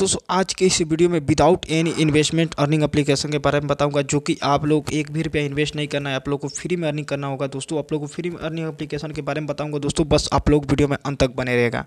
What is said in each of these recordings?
दोस्तों आज के इस वीडियो में without any investment earning application के बारे में बताऊंगा जो कि आप लोग एक भी रुपया इन्वेस्ट नहीं करना है आप लोग को फ्री में अर्निंग करना होगा दोस्तों आप लोग को फ्री में अर्निंग एप्लीकेशन के बारे में बताऊंगा दोस्तों बस आप लोग वीडियो में अंत तक बने रहेगा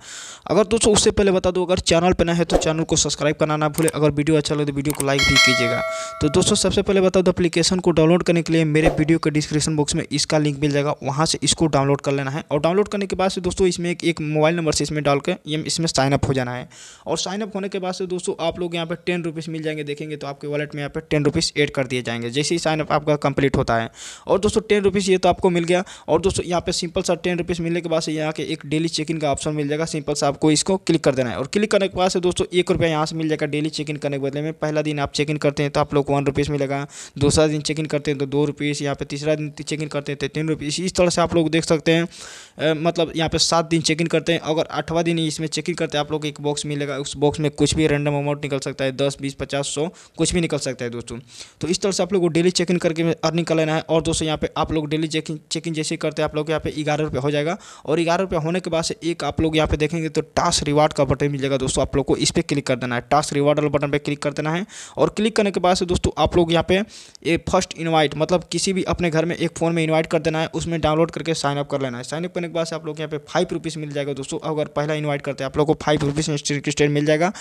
अगर दोस्तों उससे पहले बता दो अगर चैनल पर ना है तो चैनल को सब्सक्राइब करना ना भूले अगर वीडियो अच्छा लगे तो वीडियो को लाइक भी कीजिएगा तो दोस्तों सबसे पहले बता दो अपलीकेशन को डाउनलोड करने के लिए मेरे वीडियो के डिस्क्रिप्शन बॉक्स में इसका लिंक मिल जाएगा वहाँ से इसको डाउनलोड कर लेना है और डाउनलोड करने के बाद से दोस्तों इसमें एक मोबाइल नंबर से इसमें डाल के इसमें साइनअप हो जाना है और साइनअप होने के बाद से दोस्तों आप लोग यहाँ पर टेन रुपीज़ मिल जाएंगे देखेंगे तो आपके वॉलेट में यहाँ पर टेन रुपीज़ एड कर दिए जाएंगे जैसे ही साइनअप आपका कंप्लीट होता है और दोस्तों टेन रुपीज़ ये तो आपको मिल गया और दोस्तों यहाँ पर सिंपल सा टेन रुपीज़ मिलने के बाद से यहाँ के एक डेली चेक इन का ऑप्शन मिल जाएगा सिंपल सा आपको इसको क्लिक कर देना है और क्लिक करने के बाद से दोस्तों एक रुपया यहाँ से मिल जाएगा डेली चेक इन करने के बदले में पहला दिन आप चेक इन करते हैं तो आप लोग को वन रुपीज़ मिलेगा दूसरा दिन चेक इन करते हैं तो दो रुपीज़ यहाँ पर तीसरा दिन चेक इन करते हैं तो तीन रुपीज़ इस तरह से आप लोग देख सकते हैं मतलब यहाँ पे सात दिन चेक इन करते हैं अगर आठवां दिन इसमें चेक इन करते हैं आप लोग को एक बॉक्स मिलेगा उस बॉक्स में कुछ भी रैंडम अमाउंट निकल सकता है दस बीस पचास सौ कुछ भी निकल सकता है दोस्तों तो इस तरह से आप लोग को डेली चेक इन करके अर्निंग कर लेना है और दोस्तों यहाँ पे आप लोग daily check in check in जैसे करते हैं आप लोग यहाँ पे ग्यारह रुपये हो जाएगा और ग्यारह रुपये होने के बाद से एक आप लोग यहाँ पे देखेंगे तो टास्क रिवार्ड का बटन मिल जाएगा दोस्तों आप लोग को इस पर क्लिक कर देना है टास्क रिवार्ड वाले बटन पर क्लिक कर देना है और क्लिक करने के बाद से दोस्तों आप लोग यहाँ पे ये फर्स्ट इन्वाइट मतलब किसी भी अपने घर में एक फ़ोन में इन्वाइट कर देना है उसमें डाउनलोड करके साइनअप कर लेना है साइनअप करने बार से आप लोग यहाँ पे फाइव रुपीज़ मिल जाएगा दोस्तों अगर पहला इन्वाइट करते हैं आप लोग को फाइव रुपीज़ इंस्टेंट मिल जाएगा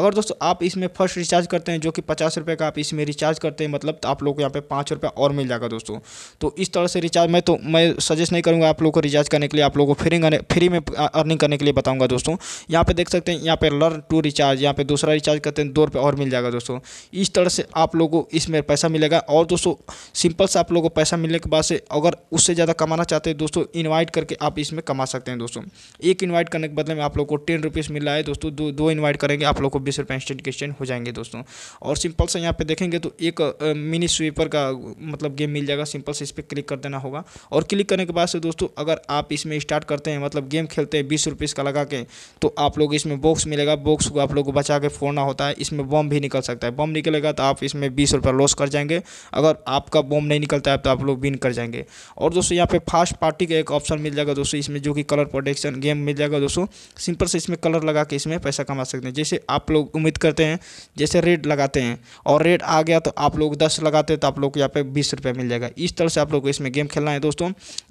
अगर दोस्तों आप इसमें फर्स्ट रिचार्ज करते हैं जो कि पचास रुपये का आप इसमें रिचार्ज करते हैं मतलब तो आप लोग को यहाँ पे पाँच रुपये और मिल जाएगा दोस्तों तो इस तरह से रिचार्ज मैं तो मैं सजेस्ट नहीं करूँगा आप लोग को रिचार्ज करने के लिए आप लोग को फ्री फ्री में अर्निंग करने के लिए बताऊँगा दोस्तों यहाँ पर देख सकते हैं यहाँ पर लर्न टू रिचार्ज यहाँ पर दूसरा रिचार्ज करते हैं दो रुपये और मिल जाएगा दोस्तों इस तरह से आप लोग को इसमें पैसा मिलेगा और दोस्तों सिंपल से आप लोग को पैसा मिलने के बाद से अगर उससे ज़्यादा कमाना चाहते हैं दोस्तों इन्वाइट करके आप आप इसमें कमा सकते हैं दोस्तों एक इन्वाइट करने के बदले में आप लोग को टेन रुपीज़ मिल रहा है दोस्तों दो दो इन्वाइट करेंगे आप लोग को बीस रुपये इंस्टेंट के हो जाएंगे दोस्तों और सिंपल से यहाँ पे देखेंगे तो एक मिनी स्वीपर का मतलब गेम मिल जाएगा सिंपल से इस पर क्लिक कर देना होगा और क्लिक करने के बाद से दोस्तों अगर आप इसमें स्टार्ट करते हैं मतलब गेम खेलते हैं बीस रुपीज़ का लगा के तो आप लोग इसमें बॉक्स मिलेगा बॉक्स को आप लोग को बचा के फोड़ना होता है इसमें बॉम्ब भी निकल सकता है बॉम्ब निकलेगा तो आप इसमें बीस लॉस कर जाएंगे अगर आपका बॉम्ब नहीं निकलता है तो आप लोग विन कर जाएंगे और दोस्तों यहाँ पे फास्ट पार्टी का एक ऑप्शन मिल जाएगा दोस्तों इसमें जो कि कलर प्रोडक्शन गेम मिल जाएगा दोस्तों सिंपल से इसमें कलर लगा के इसमें पैसा कमा सकते हैं जैसे आप लोग उम्मीद करते हैं जैसे रेड लगाते हैं और रेड आ गया तो आप लोग दस लगाते हैं तो आप लोग को यहाँ पे बीस रुपये मिल जाएगा इस तरह से आप लोग को इसमें गेम खेलना है दोस्तों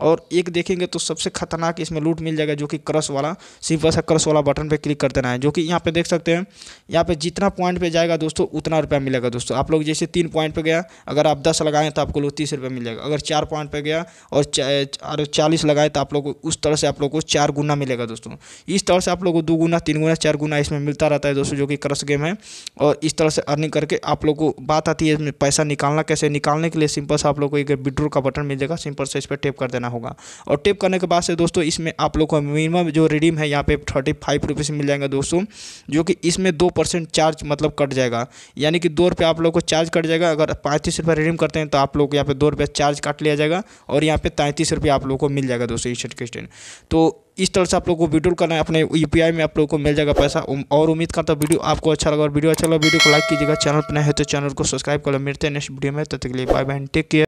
और एक देखेंगे तो सबसे खतरनाक इसमें लूट मिल जाएगा जो कि क्रश वाला सिंपल सा क्रश वाला बटन पर क्लिक कर देना है जो कि यहाँ पर देख सकते हैं यहाँ पर जितना पॉइंट पर जाएगा दोस्तों उतना रुपया मिलेगा दोस्तों आप लोग जैसे तीन पॉइंट पर गया अगर आप दस लगाएं तो आपको लोग तीस रुपये मिल जाएगा अगर चार पॉइंट पर गया और और चालीस लगाए तो आप लोग को उस तरह से आप लोग को चार गुना मिलेगा दोस्तों इस तरह से आप लोग को दो गुना तीन गुना चार गुना इसमें मिलता रहता है दोस्तों जो कि क्रश गेम है और इस तरह से अर्निंग करके आप लोग को बात आती है इसमें पैसा निकालना कैसे निकालने के लिए सिंपल से आप लोग को एक विड्रो का बटन मिल जाएगा सिंपल से इस पर टेप कर देना होगा और टेप करने के बाद से दोस्तों इसमें आप लोग को मिनिमम जो रिडीम है यहाँ पे थर्टी फाइव रुपीज़ मिल जाएगा दोस्तों जो कि इसमें दो परसेंट चार्ज मतलब कट जाएगा यानी कि दो रुपये आप लोग को चार्ज कट जाएगा अगर पैंतीस रुपये रिडीम करते हैं तो आप लोग यहाँ पे दो रुपये चार्ज काट लिया जाएगा और यहाँ पे तैंतीस रुपये आप लोग को मिल जाएगा दोस्तों इस स्टैंड तो इस तरह से आप लोग को विड्रोल करना है अपने यू में आप लोग को मिल जाएगा पैसा और उम्मीद करता हूँ वीडियो आपको अच्छा लगा और वीडियो अच्छा लगा वीडियो को लाइक कीजिएगा चैनल पर नए है तो चैनल को सब्सक्राइब कर लो मिलते हैं नेक्स्ट वीडियो में तब तो तक के लिए बाय बाय टेक केयर